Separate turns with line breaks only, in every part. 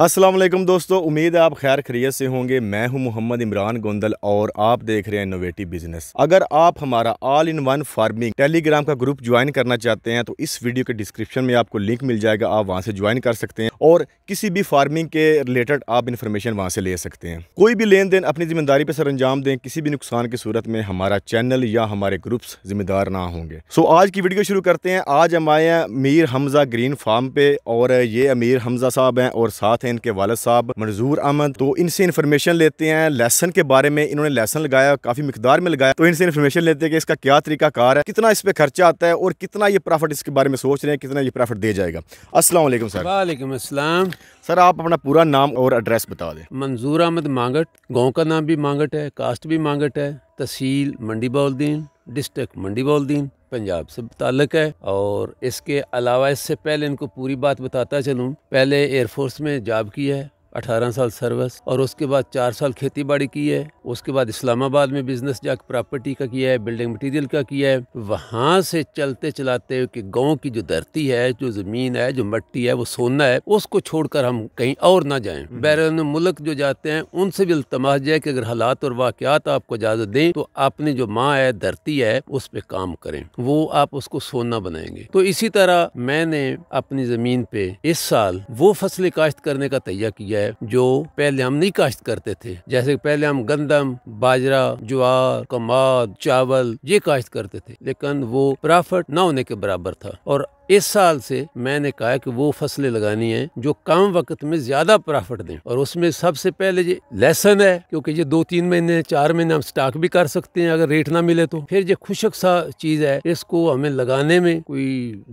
असलम दोस्तों उम्मीद है आप खैर खरीत से होंगे मैं हूं मोहम्मद इमरान गोंदल और आप देख रहे हैं इनोवेटिव बिजनेस अगर आप हमारा all in one farming Telegram का ग्रुप ज्वाइन करना चाहते हैं तो इस वीडियो के डिस्क्रिप्शन में आपको लिंक मिल जाएगा आप वहां से ज्वाइन कर सकते हैं और किसी भी फार्मिंग के रिलेटेड आप इन्फॉर्मेशन वहाँ से ले सकते हैं कोई भी लेन देन अपनी जिम्मेदारी पर सर अंजाम दें किसी भी नुकसान की सूरत में हमारा चैनल या हमारे ग्रुप्स जिम्मेदार ना होंगे सो आज की वीडियो शुरू करते हैं आज हम आए हैं मीर हमज़ा ग्रीन फार्म पे और ये अमीर हमज़ा साहब हैं और साथ थे इनके वालद साहब मंजूर अहमद तो इनसे इन्फॉर्मेशन लेते हैं लेसन के बारे में इन्होंने लेसन लगाया काफ़ी मकदार में लगाया तो इनसे इन्फॉर्मेशन लेते हैं कि इसका क्या तरीका कार है कितना इस पर खर्चा आता है और कितना ये प्रॉफिट इसके बारे में सोच रहे हैं कितना ये प्रॉफिट दे जाएगा असल सर वालेकाम सर आप अपना पूरा नाम और एड्रेस बता दें मंजूर अहमद
मांगट गाँव का नाम भी मांगट है कास्ट भी मांगट है तहसील मंडी बाउद्दीन डिस्ट्रिक्ट मंडी बाउद्दीन पंजाब से ताल्लक है और इसके अलावा इससे पहले इनको पूरी बात बताता चलूँ पहले एयरफोर्स में जॉब की है अठारह साल सर्विस और उसके बाद चार साल खेती बाड़ी की है उसके बाद इस्लामाबाद में बिजनेस जाकर प्रॉपर्टी का किया है बिल्डिंग मटेरियल का किया है वहाँ से चलते चलाते कि गाँव की जो धरती है जो ज़मीन है जो मट्टी है वो सोना है उसको छोड़कर हम कहीं और ना जाएं हम्म। बैरून मुल्क जो जाते हैं उनसे भी अल्तमाज जाए कि अगर हालात और वाकत आपको इजाज़त दें तो अपनी जो माँ है धरती है उस पर काम करें वो आप उसको सोना बनाएंगे तो इसी तरह मैंने अपनी ज़मीन पे इस साल वो फसलें काश्त करने का तैयार किया है जो पहले हम नहीं काश्त करते थे जैसे पहले हम गंदम बाजरा ज्वार कमाद चावल ये काश्त करते थे लेकिन वो प्रॉफिट ना होने के बराबर था और इस साल से मैंने कहा कि वो फसलें लगानी है जो कम वक्त में ज्यादा प्रॉफिट दें और उसमें सबसे पहले ये लेसन है क्योंकि ये दो तीन महीने चार महीने हम स्टॉक भी कर सकते हैं अगर रेट ना मिले तो फिर ये खुशक सा चीज है इसको हमें लगाने में कोई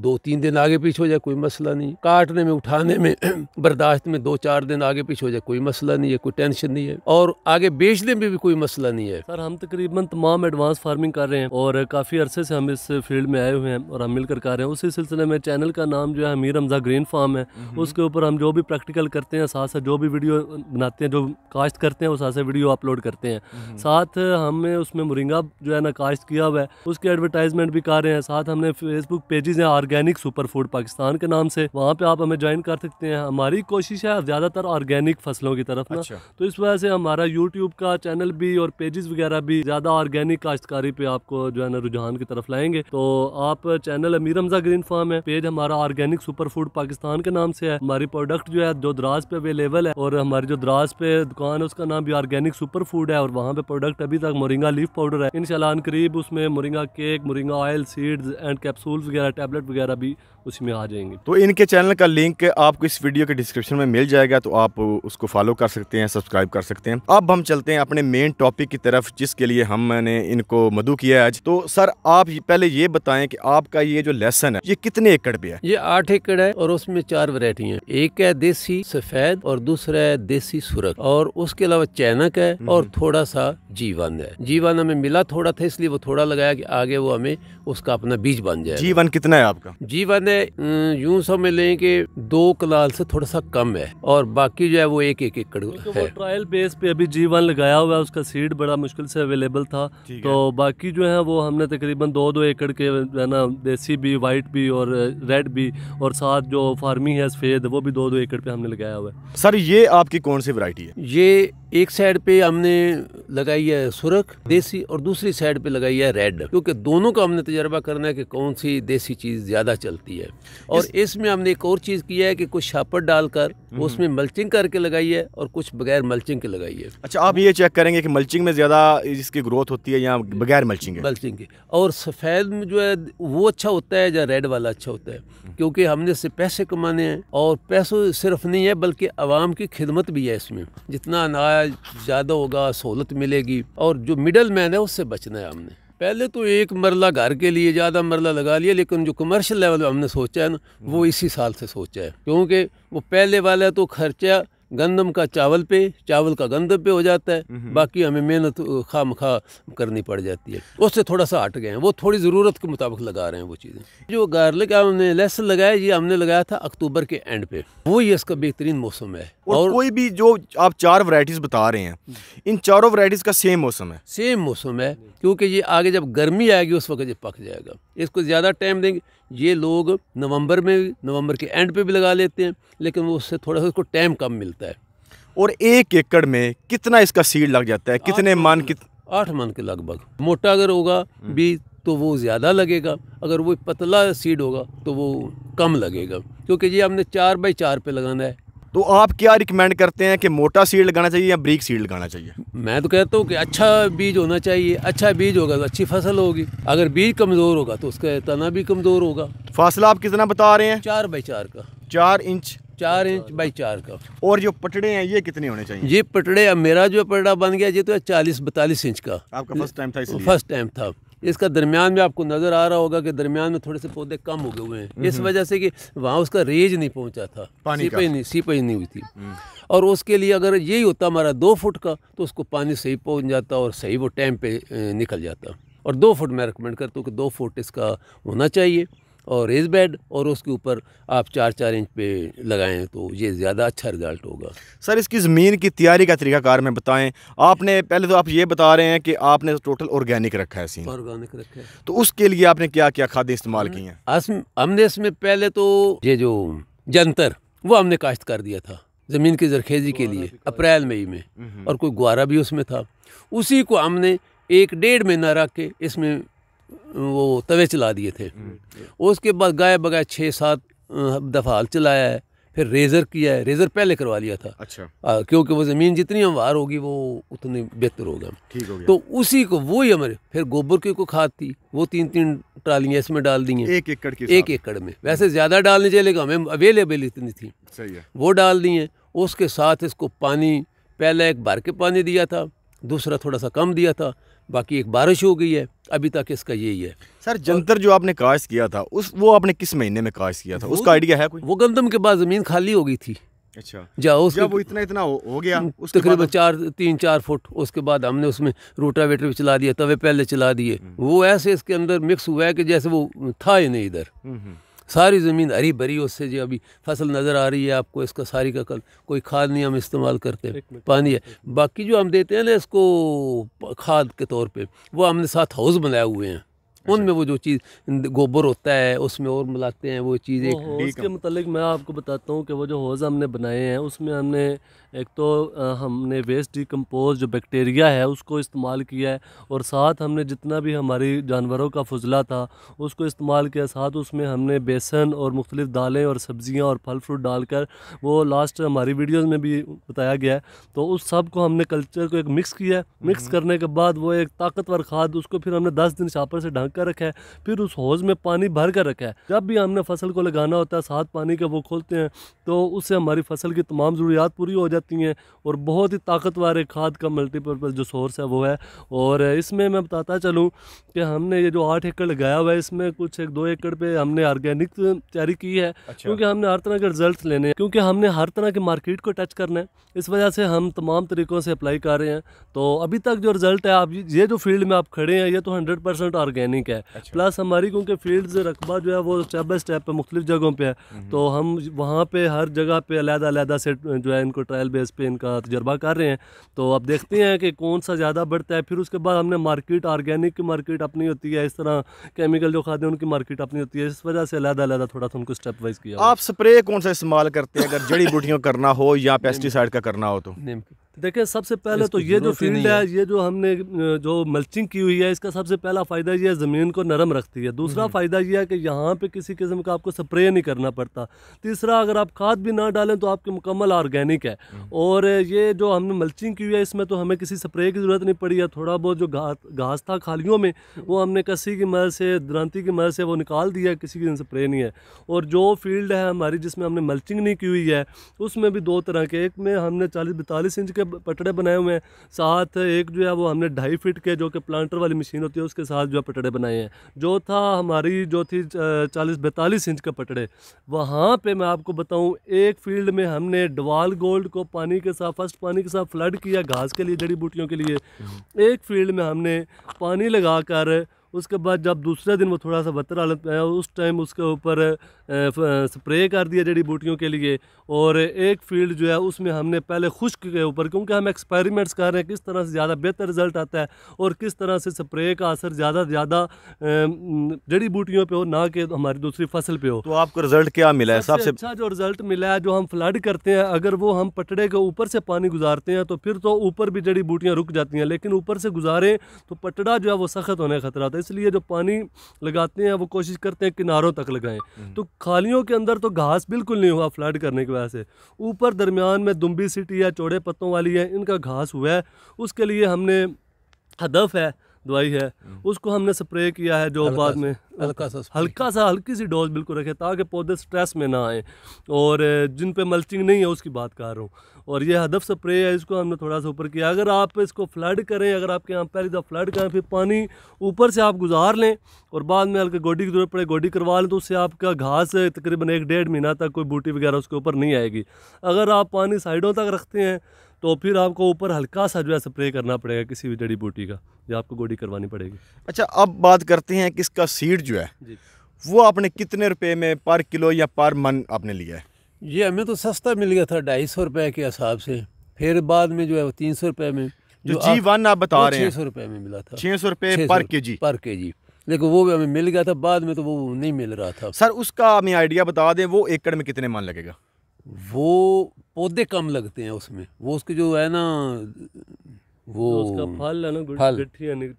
दो तीन दिन आगे पीछे हो जाए कोई मसला नहीं काटने में उठाने में बर्दाश्त में दो चार दिन आगे पीछे हो जाए कोई मसला नहीं है कोई टेंशन नहीं है और आगे बेचने में भी कोई मसला नहीं है सर हम तकरीबन तमाम एडवांस फार्मिंग कर रहे हैं और
काफी अरसे से हम इस फील्ड में आए हुए हैं और हम मिलकर कर रहे हैं उसी सिलसिले मेरे चैनल का नाम जो है अमीर हमजा ग्रीन फार्म है उसके ऊपर हम जो भी प्रैक्टिकल करते हैं साथ साथ जो भी वीडियो बनाते हैं जो काश्त करते हैं वो साथ वीडियो अपलोड करते हैं साथ हमने उसमें मुरिंगा जो है ना काश्त किया हुआ है उसके एडवर्टाइजमेंट भी कर रहे हैं साथ हमने फेसबुक पेजेज हैं ऑर्गेनिक सुपर फूड पाकिस्तान के नाम से वहाँ पर आप हमें ज्वाइन कर सकते हैं हमारी कोशिश है ज़्यादातर ऑर्गेनिक फसलों की तरफ ना अच्छा। तो इस वजह से हमारा यूट्यूब का चैनल भी और पेजेस वगैरह भी ज़्यादा ऑर्गेनिक काश्तकारी पे आपको जो है ना रुझान की तरफ लाएंगे तो आप चैनल अमीर हमजा ग्रीन फार्म है है पेज हमारा ऑर्गेनिक सुपर फूड पाकिस्तान के नाम से है हमारी प्रोडक्ट जो है जो द्रास पे अवेलेबल है और हमारी जो द्रास पे दुकान है उसका नाम भी ऑर्गेनिक सुपर फूड है और वहाँ पे प्रोडक्ट अभी तक मोरिंगा लीफ पाउडर है इनशाला करीब उसमें moringa cake moringa oil seeds and capsule वगैरह टैबलेट वगैरह भी उसी में आ जाएंगे तो
इनके चैनल का लिंक आपको इस वीडियो के डिस्क्रिप्शन में मिल जाएगा तो आप उसको फॉलो कर सकते हैं सब्सक्राइब कर सकते हैं अब हम चलते हैं अपने मेन टॉपिक की तरफ जिसके लिए हमने इनको मधु किया है आज तो सर आप पहले ये बताएं कि आपका ये जो लेसन है ये कितने कितने एकड़ पे है
ये आठ एकड़ है और उसमें चार वरायटी है एक है देसी सफेद और दूसरा है देसी सुरख और उसके अलावा चैनक है हम्म। और थोड़ा सा जीवन है जीवन हमें मिला थोड़ा था इसलिए वो थोड़ा लगाया कि आगे वो हमें उसका अपना बीज बन जाए जीवन कितना है आपका जीवन है यूं समझ लें कि दो कलाल से थोड़ा सा कम है और बाकी जो है वो एक एक एकड़ है ट्रायल बेस पे अभी जीवन लगाया
हुआ है उसका सीड बड़ा मुश्किल से अवेलेबल था तो बाकी जो है वो हमने तकरीबन दो दो एकड़ के ना देसी भी वाइट भी और और रेड भी और साथ जो फार्मी
है सफ़ेद वो भी दो दो एकड़ पे हमने लगाया हुआ है
सर ये आपकी कौन सी वैरायटी
है ये एक साइड पे हमने लगाई है सुरख देसी और दूसरी साइड पे लगाई है रेड क्योंकि दोनों का हमने तजर्बा करना है कि कौन सी देसी चीज़ ज़्यादा चलती है और इसमें इस हमने एक और चीज़ किया है कि कुछ छापट डालकर हम्म। उसमें मल्चिंग करके लगाई है और कुछ बगैर मल्चिंग के लगाई है
अच्छा आप ये चेक करेंगे कि मल्चिंग में ज़्यादा इसकी ग्रोथ होती है या बगैर मल्चिंग मल्चिंग की और
सफ़ेद में जो है वो अच्छा होता है या रेड वाला अच्छा होता है हम्म। क्योंकि हमने इससे पैसे कमाने हैं और पैसों सिर्फ नहीं है बल्कि आवाम की खिदमत भी है इसमें जितना अनाज ज़्यादा होगा सहूलत मिलेगी और जो मिडल मैन है उससे बचना है हमने पहले तो एक मरला घर के लिए ज़्यादा मरला लगा लिया लेकिन जो कमर्शियल लेवल पर हमने सोचा है ना वो इसी साल से सोचा है क्योंकि वो पहले वाला तो खर्चा गंदम का चावल पे चावल का गंदम पे हो जाता है हम्म। बाकी हमें मेहनत खा मखा करनी पड़ जाती है उससे थोड़ा सा हट गए हैं वो थोड़ी ज़रूरत के मुताबिक लगा रहे हैं वो चीज़ें जो गार्लिक हमने लहसुन लगाया ये हमने लगाया था अक्टूबर के एंड पे वो ही इसका बेहतरीन मौसम है
और, और कोई भी जो आप चार वराइटीज़ बता रहे हैं
हम्म। इन चारों वराइटीज़ का सेम मौसम है सेम मौसम है क्योंकि ये आगे जब गर्मी आएगी उस वक्त ये पक जाएगा इसको ज़्यादा टाइम देंगे ये लोग नवंबर में नवंबर के एंड पे भी लगा लेते हैं लेकिन वो उससे थोड़ा सा उसको टाइम कम मिलता है और एक एकड़ में कितना
इसका सीड लग जाता है कितने मान कित
आठ मान के लगभग मोटा अगर होगा बीज हम्म। तो वो ज़्यादा लगेगा अगर वो पतला सीड होगा तो वो कम लगेगा क्योंकि ये हमने
चार बाई चार पे लगाना है तो आप क्या रिकमेंड करते हैं कि मोटा सीड लगाना चाहिए या ब्रीक सीड लगाना चाहिए
मैं तो कहता हूँ कि अच्छा बीज होना चाहिए अच्छा बीज होगा तो अच्छी फसल होगी अगर बीज कमज़ोर होगा तो उसका तना भी कमज़ोर होगा फासला आप कितना बता रहे हैं चार बाई चार का
चार इंच चार इंच बाई चार का और जो पटड़े हैं ये कितने होने चाहिए
ये पटड़े मेरा जो पटड़ा बन गया ये तो चालीस बतालीस इंच का आपका फर्स्ट टाइम था फर्स्ट टाइम था इसका दरमियान में आपको नज़र आ रहा होगा कि दरमियान में थोड़े से पौधे कम हो गए हुए हैं इस हम्म। वजह से कि वहाँ उसका रेज नहीं पहुँचा था सीपेज नहीं सीपेज नहीं हुई थी हम्म। और उसके लिए अगर यही होता हमारा दो फुट का तो उसको पानी सही पहुँच जाता और सही वो टाइम पर निकल जाता और दो फुट मैं रिकमेंड करता हूँ कि दो फुट इसका होना चाहिए और रेज बेड और उसके ऊपर आप चार चार इंच पे लगाएं तो ये ज़्यादा अच्छा रिजल्ट होगा
सर इसकी ज़मीन की तैयारी का तरीकाकार में बताएं आपने पहले तो आप ये बता रहे हैं कि आपने टोटल तो ऑर्गेनिक रखा है सीन
ऑर्गेनिक रखा है
तो उसके लिए आपने क्या क्या खादें इस्तेमाल की हैं हमने इसमें पहले तो ये जो
जंतर वो हमने काश्त कर दिया था ज़मीन की जरखेजी के लिए अप्रैल मई में, में हम्म। और कोई गुआरा भी उसमें था उसी को हमने एक डेढ़ महीना रख के इसमें वो तवे चला दिए थे हम्म। उसके बाद गाय बगाए छः सात दफ़ा हल चलाया है फिर रेज़र किया है रेज़र पहले करवा लिया था अच्छा आ, क्योंकि वो ज़मीन जितनी हमवार होगी वो उतनी बेहतर होगा ठीक हो गया तो उसी को वो ही हमारे फिर गोबर की को खाद थी वो तीन तीन ट्रालियाँ इसमें डाल दी हैं एक एकड़ की एक एकड़ में वैसे ज़्यादा डालने चलेगा हमें अवेलेबल इतनी थी सही है वो डाल दी हैं उसके साथ इसको पानी पहले एक भर के पानी दिया था दूसरा थोड़ा सा कम दिया था बाकी एक बारिश हो गई है अभी तक इसका यही है
सर जंतर जो आपने काश किया था उस वो आपने किस महीने में काश किया था उसका आइडिया है कोई वो गंदम के बाद ज़मीन खाली हो गई थी अच्छा जब वो इतना इतना हो, हो गया हम्म, तकरीबन चार तीन
चार फुट उसके बाद हमने उसमें रोटावेटर भी चला दिया तवे पहले चला दिए हम्म। वो ऐसे इसके अंदर मिक्स हुआ है कि जैसे वो था ही नहीं इधर हम्म, सारी ज़मीन हरी भरी उससे जो अभी फसल नज़र आ रही है आपको इसका सारी का कल कोई खाद नहीं हम इस्तेमाल करते पानी है बाकी जो हम देते हैं ना इसको खाद के तौर पर वो हमने साथ हाउस बनाए हुए हैं अच्छा। उनमें वो जो चीज़ गोबर होता है उसमें और मिलाते हैं वो चीज़ें उसके
मतलब मैं आपको बताता हूँ कि वो जो हौज़ हमने बनाए हैं उसमें हमने एक तो हमने वेस्ट डिकम्पोज जो बैक्टीरिया है उसको इस्तेमाल किया है और साथ हमने जितना भी हमारी जानवरों का फजला था उसको इस्तेमाल किया साथ उसमें हमने बेसन और मुख्तलिफ़ दालें और सब्ज़ियाँ और फल फ्रूट डालकर वो लास्ट हमारी वीडियोज़ में भी बताया गया है तो उस सब को हमने कल्चर को एक मिक्स किया है मिक्स हम्म। करने के बाद वो एक ताकतवर खाद उसको फिर हमने दस दिन छापर से ढंक कर रखा है फिर उस हौज़ में पानी भर कर रखा है जब भी हमने फसल को लगाना होता है साथ पानी का वो खोलते हैं तो उससे हमारी फसल की तमाम ज़रूरियात पूरी हो जाती रहती हैं और बहुत ही ताकतवर है खाद का मल्टीपर्पज़ जो सोर्स है वो है और इसमें मैं बताता चलूँ कि हमने ये जो आठ एकड़ लगाया हुआ है इसमें कुछ एक दो एकड़ पर हमने ऑर्गेनिक तैयारी की है अच्छा। क्योंकि हमने हर तरह के रिजल्ट लेने हैं क्योंकि हमने हर तरह के मार्केट को टच करना है इस वजह से हम तमाम तरीक़ों से अप्लाई कर रहे हैं तो अभी तक जो रिज़ल्ट है आप ये जो फील्ड में आप खड़े हैं ये तो हंड्रेड परसेंट ऑर्गेनिक है अच्छा। प्लस हमारी क्योंकि फील्ड रकबा जो है वो स्टेप बाई स्टेप पर मुख्तलिफ जगहों पर है हम्म। तो हम वहाँ पर हर जगह पर अलहदा अलहदा से जो है इनको ट्रायल टेक्निकल बेस पे इनका तजर्बा कर रहे हैं तो अब देखते हैं कि कौन सा ज़्यादा बढ़ता है फिर उसके बाद हमने मार्केट ऑर्गेनिक की मार्केट अपनी होती है इस तरह केमिकल जो खाते हैं उनकी मार्केट अपनी होती है इस वजह से अलहदा अलहदा थोड़ा सा उनको स्टेप वाइज किया
आप स्प्रे कौन सा इस्तेमाल करते हैं अगर जड़ी बूटियों करना हो या पेस्टिसाइड का करना हो तो देखिए सबसे पहले
तो ये जो
फील्ड है ये जो हमने जो मल्चिंग की हुई है इसका सबसे पहला फ़ायदा ये ज़मीन को नरम रखती है दूसरा हम्म। फ़ायदा ये है कि यहाँ पे किसी किस्म का आपको स्प्रे नहीं करना पड़ता तीसरा अगर आप खाद भी ना डालें तो आपके मुकम्मल ऑर्गेनिक है हम्म। और ये जो हमने मल्चिंग की हुई है इसमें तो हमें किसी स्प्रे की ज़रूरत नहीं पड़ी है थोड़ा बहुत जो घास था खालियों में वो हमने कसी की मदद से द्रांति की मदद से वो निकाल दिया किसी की स्प्रे नहीं है और जो फील्ड है हमारी जिसमें हमने मल्चिंग नहीं की हुई है उसमें भी दो तरह के एक में हमने चालीस बैतालीस इंच के पटड़े बनाए हुए हैं साथ एक जो है वो हमने ढाई फिट के जो कि प्लांटर वाली मशीन होती है उसके साथ जो है पटड़े बनाए हैं जो था हमारी जो थी चालीस बैतालीस इंच का पटड़े वहाँ पर मैं आपको बताऊँ एक फील्ड में हमने डवाल गोल्ड को पानी के साथ फर्स्ट पानी के साथ फ्लड किया घास के लिए जड़ी बूटियों के लिए हम्म। एक फील्ड में हमने पानी लगा कर उसके बाद जब दूसरे दिन वो थोड़ा सा बदतर हालत में आया उस टाइम उसके ऊपर स्प्रे कर दिया जड़ी बूटियों के लिए और एक फील्ड जो है उसमें हमने पहले खुश्क के ऊपर क्योंकि हम एक्सपेरिमेंट्स कर रहे हैं किस तरह से ज़्यादा बेहतर रिजल्ट आता है और किस तरह से स्प्रे का असर ज़्यादा से ज़्यादा जड़ी बूटियों पर हो ना कि हमारी दूसरी फसल पर हो तो आपको रिजल्ट क्या मिला है सबसे अच्छा जो रिजल्ट मिला है जो हम फ्लड करते हैं अगर वो हम पटड़े के ऊपर से पानी गुजारते हैं तो फिर तो ऊपर भी जड़ी बूटियाँ रुक जाती हैं लेकिन ऊपर से गुजारें तो पटड़ा जो है वो सख्त होने का खतरा था है इसलिए जो पानी लगाते हैं वो कोशिश करते हैं किनारों तक लगाएं हम्म। तो खालियों के अंदर तो घास बिल्कुल नहीं हुआ फ्लड करने की वजह से ऊपर दरमियान में दुम्बी सिटी है चौड़े पत्तों वाली है इनका घास हुआ है उसके लिए हमने हदफ है दवाई है हम्म। उसको हमने स्प्रे किया है जो बाद में हल्का सा हल्का सा हल्की सी डोज बिल्कुल रखे ताकि पौधे स्ट्रेस में ना आए और जिन पे मल्चिंग नहीं है उसकी बात कर रहा हूँ और ये हदफ स्प्रे है इसको हमने थोड़ा सा ऊपर किया अगर आप इसको फ्लड करें अगर आपके यहाँ पहली दफ़ा फ्लड करें फिर पानी ऊपर से आप गुजार लें और बाद में हल्के गोडी की जरूरत पड़े गोडी करवा लें तो उससे आपका घास तकरीबन एक डेढ़ महीना तक कोई बूटी वगैरह उसके ऊपर नहीं आएगी अगर आप पानी साइडों तक रखते हैं तो फिर आपको ऊपर हल्का सा जो है
स्प्रे करना पड़ेगा किसी भी जड़ी बूटी का जो आपको गोडी करवानी पड़ेगी अच्छा अब बात करते हैं कि इसका सीड जो है वो आपने कितने रुपए में पर किलो या पर मन आपने लिया है
ये हमें तो सस्ता मिल गया था ढाई सौ रुपये के हिसाब से फिर बाद में जो है वो तीन सौ रुपये में
जो, तो जो जी वन आप बता रहे हैं छः सौ रुपये में मिला था छः सौ रुपये पर के जी पर के जी लेकिन वो भी हमें मिल गया था बाद में तो वो नहीं मिल रहा था सर उसका हमें आइडिया बता दें वो एकड़ में कितने मन लगेगा
वो पौधे कम लगते हैं उसमें वो उसके जो है ना वो तो उसका फल है ना फल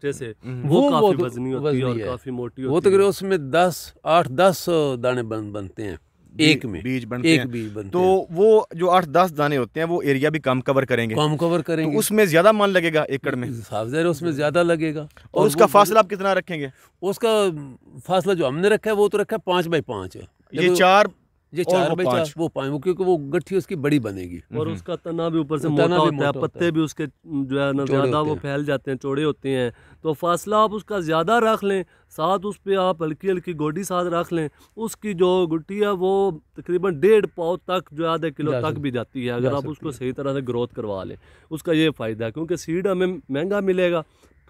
जैसे हम्म। वो, वो काफी वजनी होती है और काफी मोटी होती वो तो तो उसमें दस आठ दस दाने बन बनते हैं एक में बीज बनते एक हैं बीज बनते तो
हैं। वो जो आठ दस दाने होते हैं वो एरिया भी कम कवर करेंगे कम कवर तो करेंगे तो उसमें ज्यादा मन लगेगा एकड़ में साफ
जहर उसमें ज्यादा लगेगा और,
और उसका फासला
आप कितना रखेंगे उसका फासला जो हमने रखा है वो तो रखा है पांच बाई पांच है ये चार ये चार वो पांच वो पाँच वो क्योंकि वो गठी उसकी बड़ी बनेगी और हम्म। उसका तना भी ऊपर से मोटा होता है पत्ते भी उसके जो
है ना ज़्यादा वो फैल जाते हैं चौड़े होते हैं तो फासला आप उसका ज़्यादा रख लें साथ उस पर आप हल्की हल्की गोडी साथ रख लें उसकी जो गुटी है वो तकरीबन डेढ़ पाव तक जो आधे आधा किलो तक भी जाती है अगर आप उसको सही तरह से ग्रोथ करवा लें उसका ये फ़ायदा है क्योंकि सीड हमें महंगा मिलेगा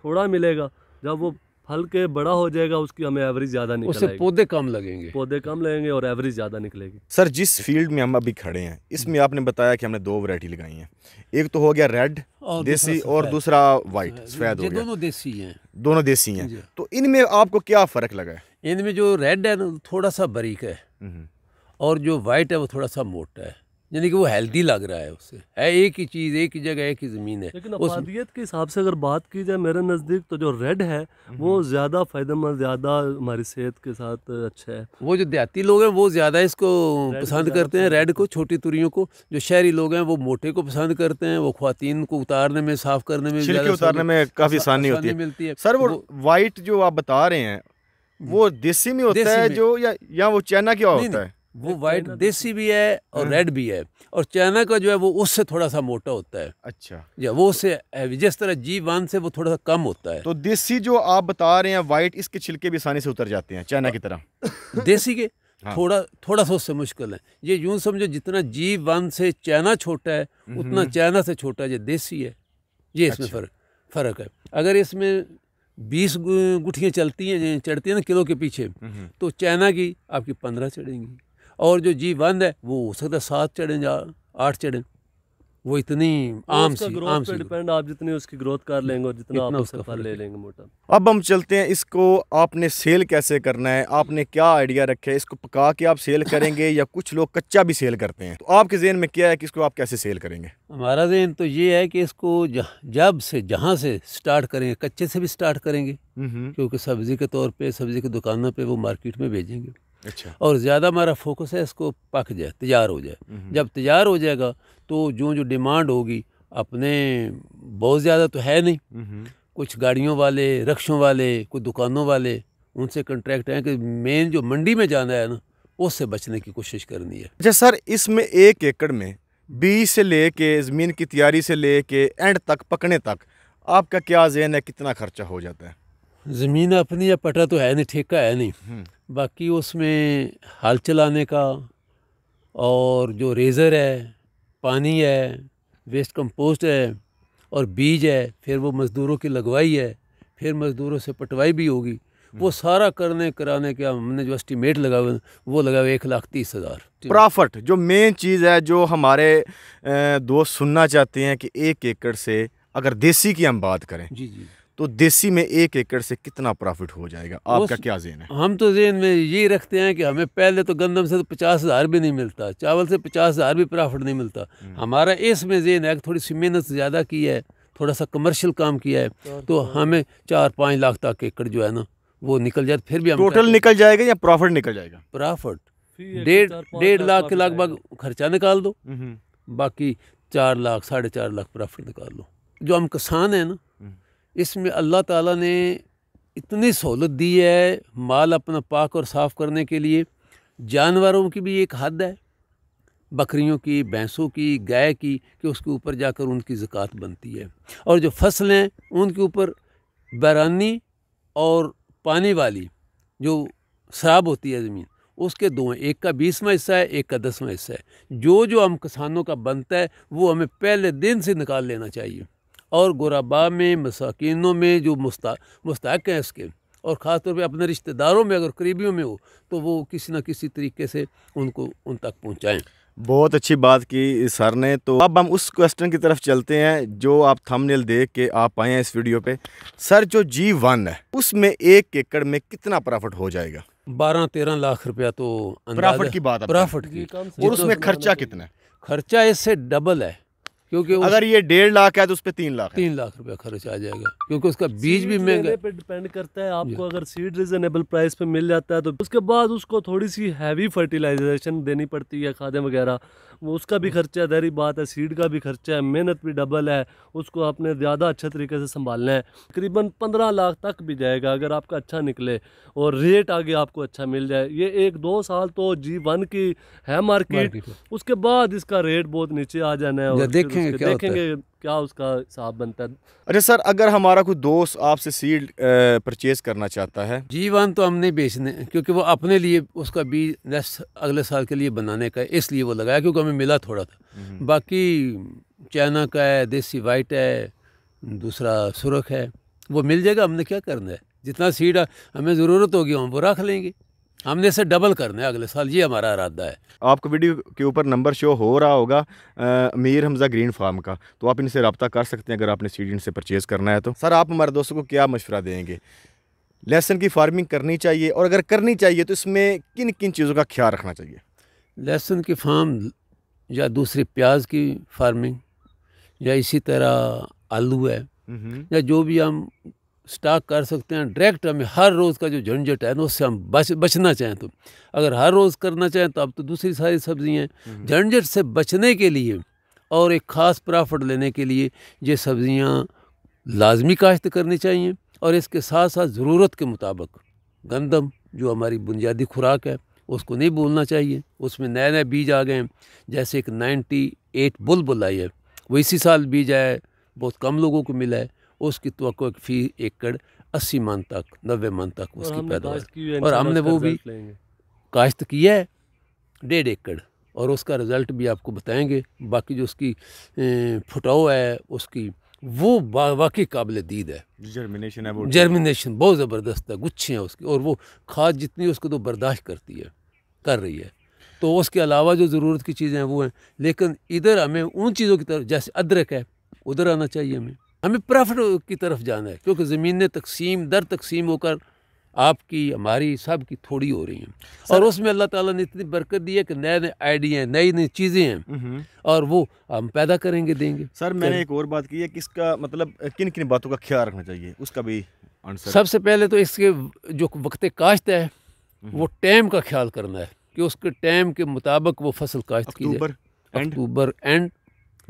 थोड़ा मिलेगा जब वो हल्के बड़ा हो जाएगा उसकी
हमें एवरेज ज़्यादा
नहीं उससे पौधे कम लगेंगे पौधे कम लगेंगे और एवरेज ज़्यादा निकलेगी
सर जिस फील्ड में हम अभी खड़े हैं इसमें आपने बताया कि हमने दो वैरायटी लगाई हैं एक तो हो गया रेड और देसी और दूसरा वाइट सफ़ेद हाँ, हो गया दोनों देसी हैं दोनों देसी हैं तो इनमें आपको क्या फ़र्क
लगा है इनमें जो रेड है थोड़ा सा बारीक है हम्म। और जो वाइट है वो थोड़ा सा मोटा है यानी कि वो हेल्दी लग रहा है उससे है एक ही चीज़ एक ही जगह एक ही ज़मीन है लेकिन आबादियत
के हिसाब से अगर बात की जाए मेरे नज़दीक तो जो रेड है वो हम्म। ज़्यादा फ़ायदेमंद ज़्यादा
हमारी सेहत के साथ अच्छा है वो जो देहाती लोग हैं वो ज़्यादा इसको पसंद करते हैं रेड को छोटी तुरियों को जो शहरी लोग हैं वो मोटे को पसंद करते हैं वो खुतिन को उतारने में साफ
करने में उतारने में काफ़ी आसानी होती है सर वो वाइट जो आप बता रहे हैं वो देसी में होता है जो या वो चाइना क्या होता है वो वाइट देसी भी है
और रेड हाँ। भी है और चाइना का जो है वो उससे थोड़ा सा मोटा होता है अच्छा या वो उससे जिस तरह जी वन से वो थोड़ा सा कम होता है तो देसी जो आप बता रहे हैं वाइट इसके छिलके भी आसानी से
उतर जाते हैं चाइना की तरह
देसी के हाँ। थोड़ा थोड़ा सा उससे मुश्किल है ये यूं समझो जितना जी वन से चाइना छोटा है हम्म, हम्म। उतना चाइना से छोटा ये देसी है ये इसमें अच्छा। फर्क फर्क है अगर इसमें बीस गुठियाँ चलती हैं चढ़ती हैं ना किलो के पीछे हम्म, तो चाइना की आपकी पंद्रह चढ़ेंगी और जो जी बंद है वो हो सकता है सात चढ़ें या आठ चढ़ें वो इतनी आम सी आम सी
डिपेंड आप जितनी उसकी ग्रोथ कर लेंगे और जितना आप उसका फल ले लेंगे मोटा
अब हम चलते हैं इसको आपने सेल कैसे करना है आपने क्या आइडिया रखे है इसको पका के आप सेल करेंगे या कुछ लोग कच्चा भी सेल करते हैं तो आपके जेहन में क्या है कि इसको आप कैसे सेल करेंगे
हमारा जेहन तो ये है कि इसको जब से जहाँ से स्टार्ट करेंगे कच्चे से भी स्टार्ट करेंगे हम्म, हम्म। क्योंकि सब्जी के तौर पर सब्जी की दुकानों पर वो मार्केट में भेजेंगे अच्छा और ज़्यादा हमारा फोकस है इसको पक जाए तैयार हो जाए जब तैयार हो जाएगा तो जो जो डिमांड होगी अपने बहुत ज़्यादा तो है नहीं, नहीं। कुछ गाड़ियों वाले रक्षों वाले कुछ दुकानों वाले उनसे कंट्रैक्ट हैं कि मेन जो मंडी में जाना है ना उससे बचने की कोशिश करनी है अच्छा सर इसमें
एक एकड़ में बीज से ले के ज़मीन की तैयारी से ले के एंड तक पकने तक आपका क्या जहन है कितना खर्चा हो जाता है ज़मीन अपनी या पटा तो है नहीं
ठेका है नहीं हम्म। बाकी उसमें हल चलाने का और जो रेज़र है पानी है वेस्ट कंपोस्ट है और बीज है फिर वो मज़दूरों की लगवाई है फिर मज़दूरों से पटवाई भी होगी वो हम्म। सारा
करने कराने के हमने जो एस्टीमेट लगा हुआ वो लगा हुआ एक लाख तीस हज़ार प्रॉफिट जो मेन चीज़ है जो हमारे दोस्त सुनना चाहते हैं कि एक एकड़ से अगर देसी की हम बात करें जी जी तो देसी में एक एकड़ से कितना प्रॉफिट हो जाएगा आपका क्या जेन है
हम तो जेन में यही रखते हैं कि हमें पहले तो गंदम से तो पचास हज़ार भी नहीं मिलता चावल से पचास हज़ार भी प्रॉफिट नहीं मिलता हम्म। हमारा इसमें जेन है थोड़ी सी मेहनत ज़्यादा की है थोड़ा सा कमर्शियल काम किया है तो, तो, तो हमें चार पाँच लाख तक एकड़ जो है ना वो निकल जाए फिर भी टोटल निकल जाएगा या प्रॉफिट निकल जाएगा प्रॉफिट डेढ़ डेढ़ लाख के लगभग खर्चा निकाल दो हम्म। बाकी चार लाख साढ़े चार लाख प्रॉफिट निकाल लो जो हम किसान हैं ना इसमें अल्लाह ताला ने इतनी सहूलत दी है माल अपना पाक और साफ़ करने के लिए जानवरों की भी एक हद है बकरियों की भैंसों की गाय की कि उसके ऊपर जाकर उनकी ज़क़़त बनती है और जो फसलें उनके ऊपर बैरानी और पानी वाली जो शराब होती है ज़मीन उसके दो हैं एक का बीसवा हिस्सा है एक का दसवा हिस्सा है जो जो हम किसानों का बनता है वो हमें पहले दिन से निकाल लेना चाहिए और गुरबा में मसाकिनों में जो मुस्ता मुस्तक हैं इसके और ख़ास तौर पर अपने रिश्तेदारों में अगर करीबियों में हो तो वो किसी ना किसी तरीके से उनको उन तक
पहुँचाएँ बहुत अच्छी बात की सर ने तो अब हम उस क्वेश्चन की तरफ चलते हैं जो आप थंबनेल देख के आप आए हैं इस वीडियो पे सर जो जी वन है उसमें एक एकड़ में कितना प्रॉफिट हो जाएगा
बारह तेरह लाख रुपया तो प्रॉफिट की बात प्रॉफिट की और उसमें खर्चा कितना है
खर्चा इससे डबल है क्योंकि अगर ये डेढ़ लाख है तो उस पर तीन लाख तीन लाख
रुपया खर्च आ जाएगा क्योंकि उसका बीज भी महंगा
पे डिपेंड करता है आपको अगर सीड रिजनेबल प्राइस पे मिल जाता है तो उसके बाद उसको थोड़ी सी हैवी फर्टिलाइजेशन देनी पड़ती है खादें वगैरह वो उसका भी खर्चा दहरी बात है सीड का भी खर्चा है मेहनत भी डबल है उसको आपने ज़्यादा अच्छे तरीके से संभालना है तकरीबन पंद्रह लाख तक भी जाएगा अगर आपका अच्छा निकले और रेट आगे आपको अच्छा मिल जाए ये एक दो साल तो जी वन की है मार्केट उसके बाद इसका रेट बहुत नीचे आ जाना है देखें देखेंगे क्या देखेंगे क्या उसका हिसाब बनता है
अरे अच्छा सर अगर हमारा कोई दोस्त आपसे सीड परचेज करना चाहता है वन तो हम
नहीं बेचने क्योंकि वो अपने लिए उसका बीज नेक्स्ट अगले साल के लिए बनाने का है इसलिए वो लगाया क्योंकि हमें मिला थोड़ा था हम्म। बाकी चाइना का है देसी वाइट है दूसरा सुरख है वो मिल जाएगा हमने क्या करना है जितना सीड हमें ज़रूरत होगी हम वो रख लेंगे हमने इसे डबल करना है अगले साल ये
हमारा इरादा है आपको वीडियो के ऊपर नंबर शो हो रहा होगा मीर हमजा ग्रीन फार्म का तो आप इनसे रबता कर सकते हैं अगर आपने सीड इनसे परचेज़ करना है तो सर आप हमारे दोस्तों को क्या मशवरा देंगे लहसन की फार्मिंग करनी चाहिए और अगर करनी चाहिए तो इसमें किन किन चीज़ों का ख्याल रखना चाहिए
लहसुन की फार्म या दूसरी प्याज की फार्मिंग या इसी तरह आलू है हम्म। या जो भी हम स्टॉक कर सकते हैं डायरेक्ट हमें हर रोज़ का जो झंझट है ना उससे हम बच बचना चाहें तो अगर हर रोज़ करना चाहें तो अब तो दूसरी सारी सब्ज़ियाँ हैं हम्म। झंझट से बचने के लिए और एक ख़ास प्रॉफिट लेने के लिए ये सब्ज़ियाँ लाजमी काश्त करनी चाहिए और इसके साथ साथ ज़रूरत के मुताबिक गंदम जो हमारी बुनियादी खुराक है उसको नहीं भूलना चाहिए उसमें नए नए बीज आ गए हैं जैसे एक नाइन्टी एट बुल बुल आई है वो इसी साल बीज आया है बहुत कम लोगों को मिला है उसकी तो एक फी एकड़ अस्सी मन तक नबे मन तक उसकी पैदावार और हमने वो भी काश्त किया है डेढ़ एकड़ और उसका रिज़ल्ट भी आपको बताएंगे बाकी जो उसकी फुटाओ है उसकी वो वाकई काबिल दीद है जर्मिनेशन है जर्मिनेशन बहुत ज़बरदस्त है गुच्छे हैं उसकी और वो खाद जितनी उसको तो बर्दाश्त करती है कर रही है तो उसके अलावा जो ज़रूरत की चीज़ें हैं वो हैं लेकिन इधर हमें उन चीज़ों की तरफ जैसे अदरक है उधर आना चाहिए हमें हमें प्रॉफिट की तरफ जाना है क्योंकि ज़मीनें तकसीम दर तकसीम होकर आपकी हमारी सब की थोड़ी हो रही हैं और उसमें अल्लाह ताला ने इतनी बरकत दी है कि नए नए आइडिया नई नई चीज़ें हैं और वो हम पैदा करेंगे देंगे सर मैंने एक
और बात की है कि इसका मतलब किन किन बातों का ख्याल रखना चाहिए उसका भी आंसर सबसे पहले तो इसके जो वक्त काश्त
है वो टैम का ख्याल करना है कि उसके टैम के मुताबिक वो फसल काश्त की अक्टूबर एंड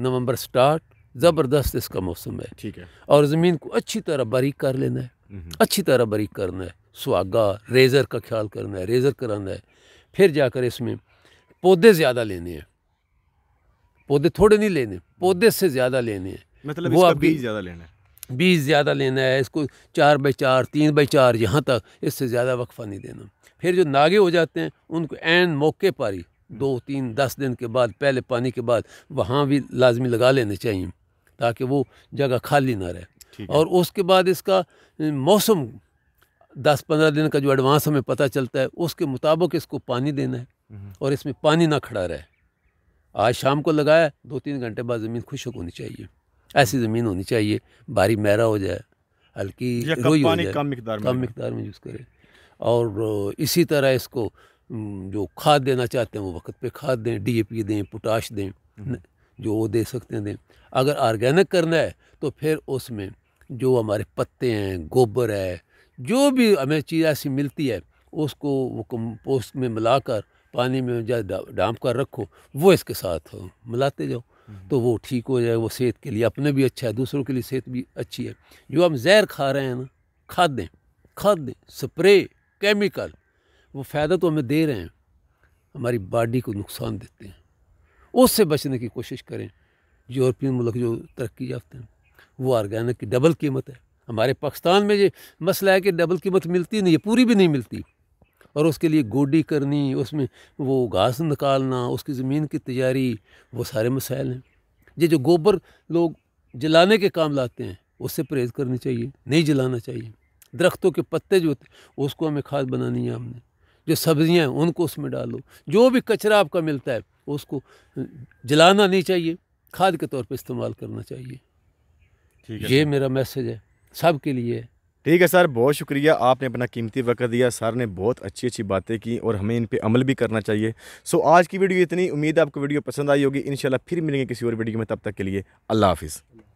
नवम्बर स्टार्ट ज़बरदस्त इसका मौसम है ठीक है और ज़मीन को अच्छी तरह बारीक कर लेना है हम्म। अच्छी तरह बारीक करना है सुहागा रेज़र का ख्याल करना है रेज़र कराना है फिर जाकर इसमें पौधे ज़्यादा लेने हैं पौधे थोड़े नहीं लेने पौधे से ज़्यादा लेने हैं मतलब वो बीज ज़्यादा लेना है बीज ज़्यादा लेना है इसको चार बाई चार तीन बाई चार यहाँ तक इससे ज़्यादा वक्फा नहीं देना फिर जो नागे हो जाते हैं उनको एन मौके पर ही दो तीन दस दिन के बाद पहले पानी के बाद वहाँ भी लाजमी लगा लेने चाहिए ताकि वो जगह खाली ना रहे और उसके बाद इसका मौसम दस पंद्रह दिन का जो एडवांस हमें पता चलता है उसके मुताबिक इसको पानी देना है हम्म। और इसमें पानी ना खड़ा रहे आज शाम को लगाया दो तीन घंटे बाद ज़मीन खुशक होनी चाहिए ऐसी ज़मीन होनी चाहिए भारी मैरा हो जाए हल्की रोई हो जाए कम मकदार में यूज़ करें और इसी तरह इसको जो खाद देना चाहते हैं वो वक्त पे खाद दें डीएपी दें पोटाश दें हम्म। जो वो दे सकते हैं दें अगर ऑर्गेनिक करना है तो फिर उसमें जो हमारे पत्ते हैं गोबर है जो भी हमें चीज़ ऐसी मिलती है उसको वो कंपोस्ट में मिलाकर पानी में जा डांप कर रखो वो इसके साथ मिलाते जाओ हम्म। तो वो ठीक हो जाए वो सेहत के लिए अपने भी अच्छा है दूसरों के लिए सेहत भी अच्छी है जो हम जहर खा रहे हैं ना खाद दें खाद दें स्प्रे केमिकल वो फ़ायदा तो हमें दे रहे हैं हमारी बॉडी को नुकसान देते हैं उससे बचने की कोशिश करें यूरोपियन मुल्क जो तरक्की याफ्ते हैं वो आर्गेनिक की डबल कीमत है हमारे पाकिस्तान में ये मसला है कि डबल कीमत मिलती नहीं है पूरी भी नहीं मिलती और उसके लिए गोडी करनी उसमें वो घास निकालना उसकी ज़मीन की तैयारी वो सारे मसाइल हैं ये जो गोबर लोग जलाने के काम लाते हैं उससे परहेज़ करनी चाहिए नहीं जलाना चाहिए दरख्तों के पत्ते जो होते हैं उसको हमें खाद बनानी है हमने जो सब्ज़ियाँ हैं उनको उसमें डालो जो भी कचरा आपका मिलता है उसको जलाना नहीं चाहिए खाद के तौर पर इस्तेमाल करना चाहिए ठीक है ये मेरा मैसेज है सब के लिए
ठीक है सर बहुत शुक्रिया आपने अपना कीमती वक्त दिया सर ने बहुत अच्छी अच्छी बातें की और हमें इन पर अमल भी करना चाहिए सो आज की वीडियो इतनी उम्मीद है आपको वीडियो पसंद आई होगी इन फिर मिलेंगे किसी और वीडियो में तब तक के लिए अल्लाह हाफिज़